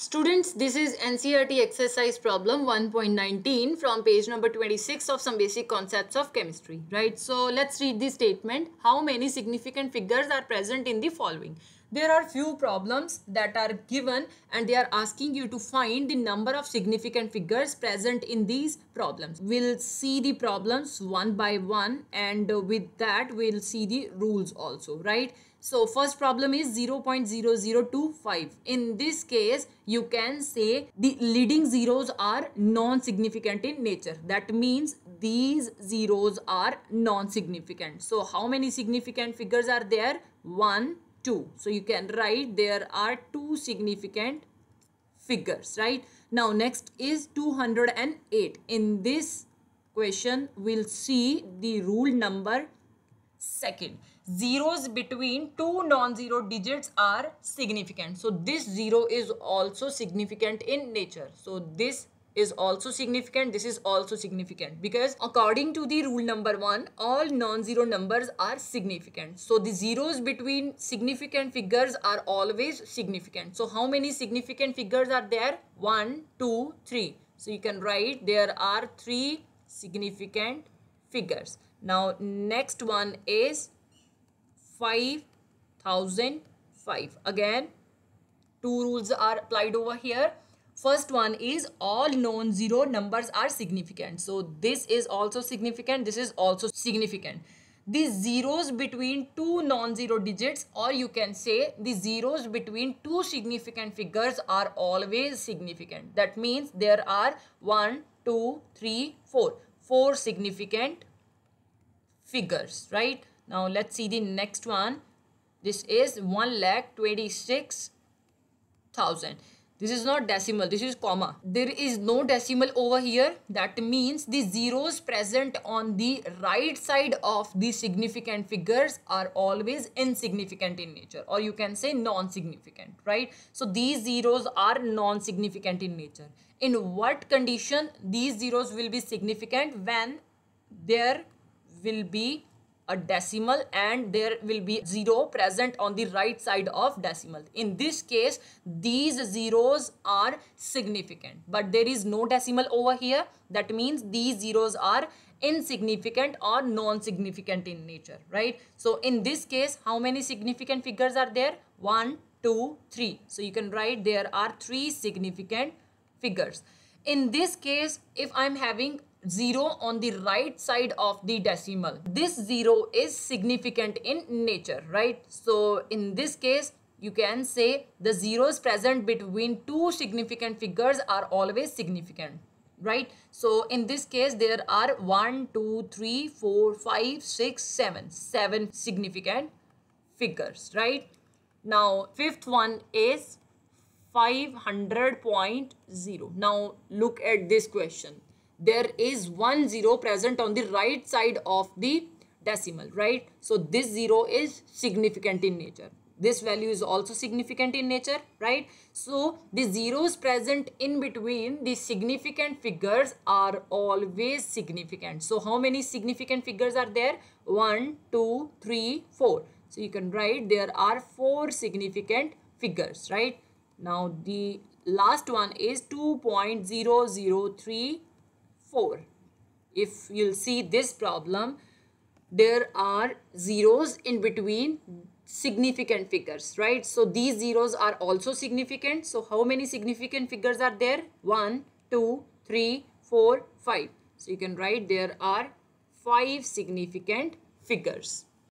Students, this is NCERT exercise problem 1.19 from page number 26 of some basic concepts of chemistry, right? So let's read the statement. How many significant figures are present in the following? there are few problems that are given and they are asking you to find the number of significant figures present in these problems. We'll see the problems one by one and with that we'll see the rules also, right? So first problem is 0 0.0025. In this case, you can say the leading zeros are non-significant in nature. That means these zeros are non-significant. So how many significant figures are there? 1, 2. So you can write there are two significant figures, right? Now next is 208. In this question, we'll see the rule number second. Zeros between two non-zero digits are significant. So this zero is also significant in nature. So this is also significant. This is also significant because according to the rule number one, all non-zero numbers are significant. So the zeros between significant figures are always significant. So how many significant figures are there? One, two, three. So you can write there are three significant figures. Now next one is 5005. Again, two rules are applied over here. First one is all known zero numbers are significant. So this is also significant. This is also significant. The zeros between two non-zero digits or you can say the zeros between two significant figures are always significant. That means there are one, two, three, four, four significant figures, right? Now let's see the next one. This is one lakh twenty six thousand. This is not decimal, this is comma. There is no decimal over here. That means the zeros present on the right side of the significant figures are always insignificant in nature or you can say non-significant, right? So these zeros are non-significant in nature. In what condition these zeros will be significant when there will be a decimal and there will be zero present on the right side of decimal. In this case, these zeros are significant, but there is no decimal over here. That means these zeros are insignificant or non-significant in nature, right? So in this case, how many significant figures are there? One, two, three. So you can write there are three significant figures. In this case, if I'm having 0 on the right side of the decimal. This 0 is significant in nature, right? So in this case, you can say the zeros present between two significant figures are always significant, right? So in this case, there are one, two, three, four, five, six, seven, seven significant figures, right? Now, fifth one is 500.0. Now, look at this question there is one zero present on the right side of the decimal, right? So this zero is significant in nature. This value is also significant in nature, right? So the zeros present in between the significant figures are always significant. So how many significant figures are there? One, two, three, four. So you can write there are four significant figures, right? Now the last one is 2.003 4. If you'll see this problem, there are zeros in between significant figures, right? So these zeros are also significant. So how many significant figures are there? 1, 2, 3, 4, 5. So you can write there are 5 significant figures.